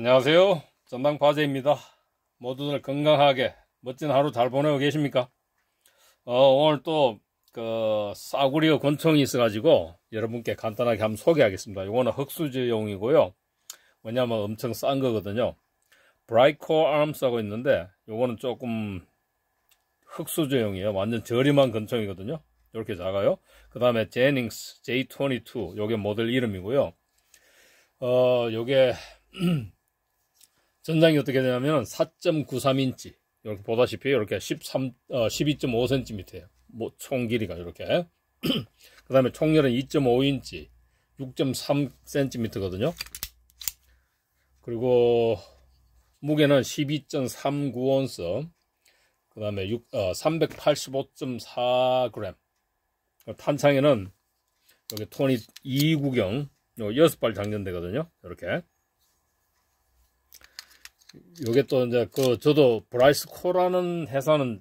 안녕하세요. 전당 파제입니다. 모두들 건강하게 멋진 하루 잘 보내고 계십니까? 어, 오늘 또, 그, 싸구려 권총이 있어가지고 여러분께 간단하게 한번 소개하겠습니다. 이거는 흑수제용이고요. 왜냐면 엄청 싼 거거든요. 브라이코 암싸고 있는데 이거는 조금 흑수제용이에요. 완전 저렴한 권총이거든요. 이렇게 작아요. 그 다음에 제닝스 J22. 요게 모델 이름이고요. 어, 요게 전장이 어떻게 되냐면 4.93인치 이렇게 보다시피 이렇게 13, 어, 12.5cm예요. 뭐 총 길이가 이렇게. 그 다음에 총열은 2.5인치, 6.3cm거든요. 그리고 무게는 12.39온스, 그 다음에 어, 385.4g. 탄창에는 여기 토니 2구경, 6발 장전되거든요. 이렇게. 요게 또 이제 그 저도 브라이스 코라는 회사는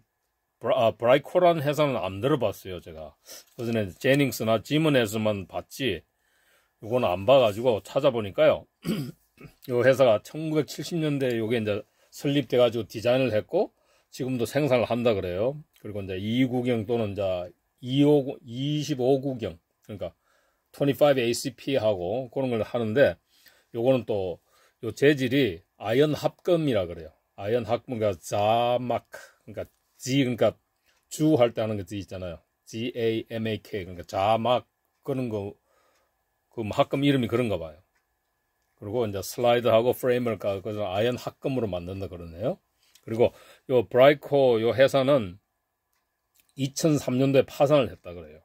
브라, 아, 브라이 코라는 회사는 안 들어봤어요 제가 그전에 제닝스나 지문에서만 봤지 이건 안 봐가지고 찾아보니까요 요 회사가 1970년대 요게 이제 설립돼 가지고 디자인을 했고 지금도 생산을 한다 그래요 그리고 이제 2구경 또는 이제 25, 25구경 그러니까 25 ACP 하고 그런 걸 하는데 요거는 또 요 재질이 아연 합금이라 그래요. 아연 합금과 그러니까 자마크 그러니까 지 그러니까 주 할 때 하는 거지 그 있잖아요. G A M A K 그러니까 자막 그런 거그 뭐 합금 이름이 그런가 봐요. 그리고 이제 슬라이드하고 프레임을 가서 아연 합금으로 만든다 그러네요. 그리고 요 브라이코 요 회사는 2003년도에 파산을 했다 그래요.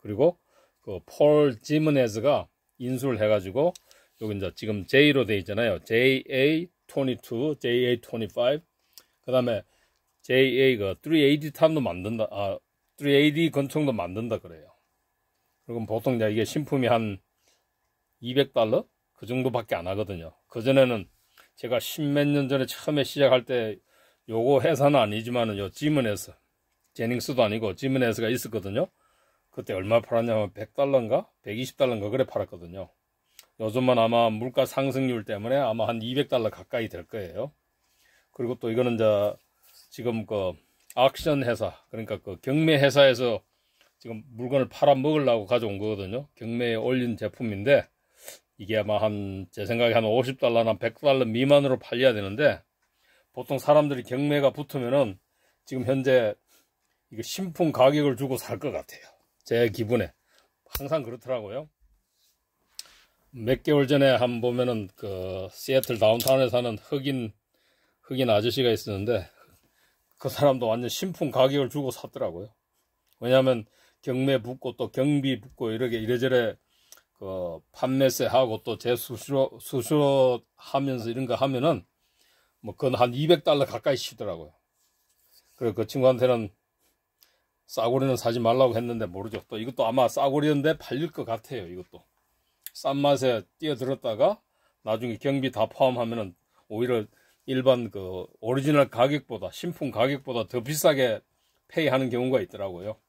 그리고 그 폴 지문네즈가 인수를 해가지고 여기 이제 지금 J로 되어 있잖아요. JA22, JA25. 그 다음에 JA가 3AD 탄도 만든다, 아, 3AD 건총도 만든다 그래요. 그리고 보통 이제 이게 신품이 한 200달러? 그 정도밖에 안 하거든요. 그전에는 제가 십 몇 년 전에 처음에 시작할 때 요거 회사는 아니지만은 요 지문에서, 제닝스도 아니고 지문에서가 있었거든요. 그때 얼마 팔았냐면 100달러인가? 120달러인가? 그래 팔았거든요. 요즘은 아마 물가 상승률 때문에 아마 한 200달러 가까이 될 거예요. 그리고 또 이거는 자 지금 그 악션 회사 그러니까 그 경매 회사에서 지금 물건을 팔아 먹으려고 가져온 거거든요. 경매에 올린 제품인데 이게 아마 한 제 생각에 한 50달러나 100달러 미만으로 팔려야 되는데 보통 사람들이 경매가 붙으면은 지금 현재 이거 신품 가격을 주고 살 것 같아요. 제 기분에 항상 그렇더라고요. 몇 개월 전에 한 보면은 그 시애틀 다운타운에 사는 흑인 흑인 아저씨가 있었는데 그 사람도 완전 신품 가격을 주고 샀더라고요. 왜냐하면 경매 붙고 또 경비 붙고 이렇게 이래저래 그 판매세 하고 또 재수수료 수수료 하면서 이런 거 하면은 뭐 그건 한 200달러 가까이 시더라고요그리고그 친구한테는 싸구리는 사지 말라고 했는데 모르죠. 또 이것도 아마 싸구려인데 팔릴 것 같아요. 이것도. 싼 맛에 뛰어들었다가 나중에 경비 다 포함하면은 오히려 일반 그 오리지널 가격보다 신품 가격보다 더 비싸게 페이하는 경우가 있더라고요.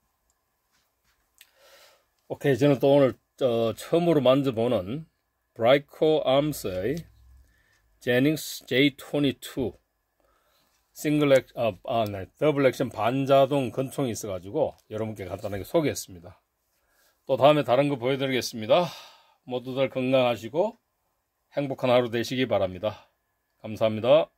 오케이 저는 또 오늘 어, 처음으로 만져보는 브라이코 암스의 제닝스 J22 싱글 액, 아, 아, 네, 더블 액션 반자동 근총이 있어가지고 여러분께 간단하게 소개했습니다. 또 다음에 다른 거 보여드리겠습니다. 모두들 건강하시고 행복한 하루 되시기 바랍니다. 감사합니다.